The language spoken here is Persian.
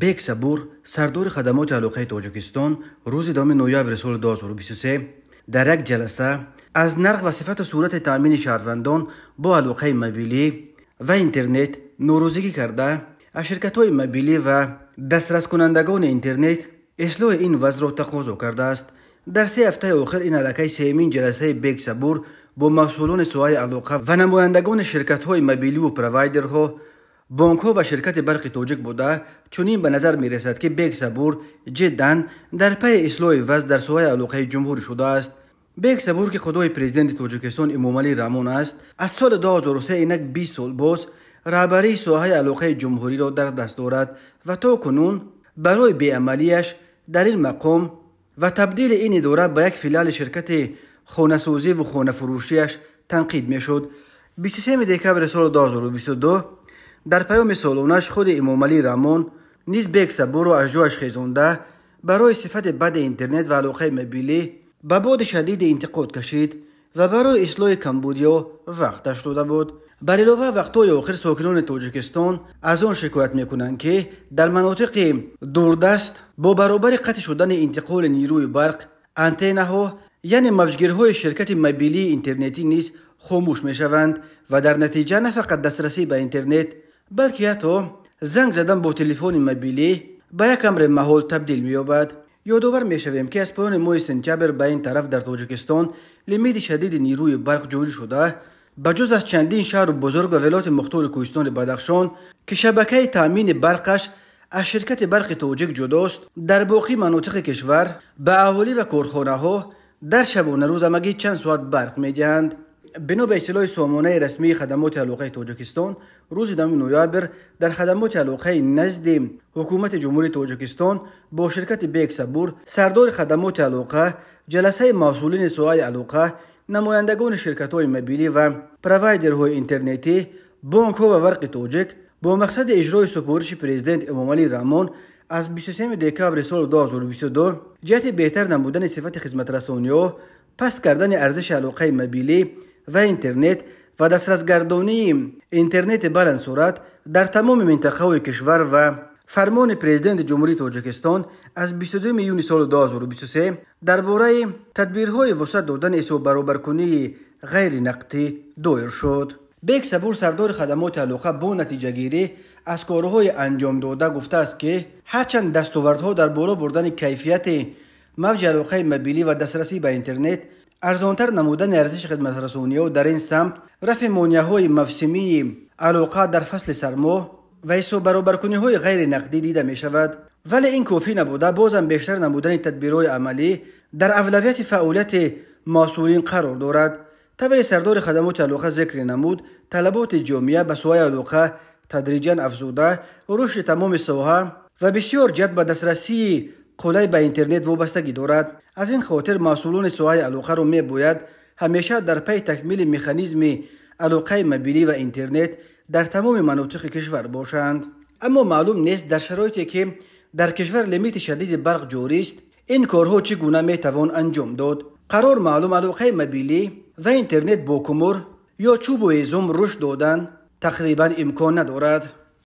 بیک سبور سردار خدمات علاقه تاجکستان روز دام نویابر سال 2023 در یک جلسه از نرخ و صفت صورت تامین شهروندان با علاقه مبیلی و اینترنت نوروزگی کرده از شرکت های مبیلی و دسترس کنندگان اینترنت اصلاح این وضع را تقاضا کرده است در سه هفته آخر این علاقه سیمین جلسه بیک سبور با مسئولان سوای علاقه و نمایندگان شرکت های مبیلی و پروایدر بانکو و شرکت برق توجک بوده چونین به نظر می رسد که بیک سبور جدا در پای اصلاح وز در سوهای علاقه جمهوری شده است بیک سبور که خدای پریزیدنت توجکستان امومالی رامون است از سال 2003 اینک 20 سال باز رابری سوهای علاقه جمهوری را در دست دارد و تا کنون برای بیعملیش در این مقام و تبدیل این دوره به یک فیلال شرکت خونسوزی و خونفروشیش تنقید تنقید میشد 23 دکبر سال 2022 дар паёми солонаш худи эмомалӣ рамон низ бек сабурро аз ҷояш хезонда барои сифати бади интернет ва алоқаи мобилӣ ба боди шадиди интиқод кашид ва барои ислоҳи камбудиё вақташ дода буд бар илова вақтҳои охир сокинони тоҷикистон аз он шикоят мекунанд ки дар манотиқи дурдаст бо баробари қатъ шудани интиқоли нирӯи барқ антеннаҳо яъне мавҷгирҳои ширкати мобилии интернетӣ низ хомӯш мешаванд ва дар натиҷа на фақат дастрасӣ ба интернет بلکه حتی زنگ زدن با تلفن مبیلی با یک کمر محول تبدیل میابد. یادوور میشویم که از پایان مای سنتیبر به این طرف در توجکستان لیمید شدید نیروی برق جوری شده بجز جز از چندین شهر و بزرگ و ولات مختور کویستان بدخشان که شبکه تامین برقش از شرکت برق توجک جداست در باقی مناطق کشور به اهالی و کرخونه ها در شب و نروز همگی چند ساعت برق میدیند. бино ба иттилои сомонаи расмии хадамоти алоқаи тоҷикистон рӯзи думи ноябр дар хадамоти алоқаи назди ҳукумати ҷумҳурии тоҷикистон бо ширкати бек сабур сардори хадамоти алоқа ҷаласаи масъулини соҳаи алоқа намояндагони ширкатҳои мобилӣ ва провайдерҳои интернетӣ бонкҳо ва варқи тоҷик бо мақсади иҷрои супориши президент эмомалӣ раҳмон аз 23 декабри соли 2022 ҷиҳати беҳтар намудани сифати хизматрасониҳо паст кардани арзиши алоқаи мобилӣ و اینترنت و دسترسگردانی اینترنت بلند صورت در تمام منطقه کشور و فرمان پرزیدنت جمهوری تاجکستان از 22 میونی سال 2023 درباره تدبیرهای وسعت دادن برابر کنی غیر نقطی دایر شد. بیک سبور سردار خدمات علاقه با نتیجه گیری از کارهای انجام داده گفته است که هرچند دستاوردها در بالا بردن کیفیت موج علاقه مبیلی و دسترسی به اینترنت арзонтар намудани арзиши хизматрасониҳо дар ин самт рафи монияҳои мавсимии алоқа дар фасли сармо ва ҳисоббаробаркуниҳои ғайринақдӣ дида мешавад вале ин кофӣ набуда бозам бештар намудани тадбирҳои амалӣ дар авлавияти фаъолияти масъулин қарор дорад тавре сардори хадамоти алоқа зикр намуд талаботи ҷомеа ба соҳаи алоқа тадриҷан афзуда рушди тамоми соҳа ва бисёр ҷад ба дастрасии قولای به اینترنت وابستگی دارد از این خاطر مسئولون سوهای علاقه می باید همیشه در پی تکمیل مکانیزم علاقه مبیلی و اینترنت در تمام مناطق کشور باشند اما معلوم نیست در شرایطی که در کشور لیمیت شدید برق جاری است این کارها چگونه توان انجام داد قرار معلوم علاقه مبیلی و اینترنت با کمر یا چوب و ایزوم رشد دادن تقریبا امکان ندارد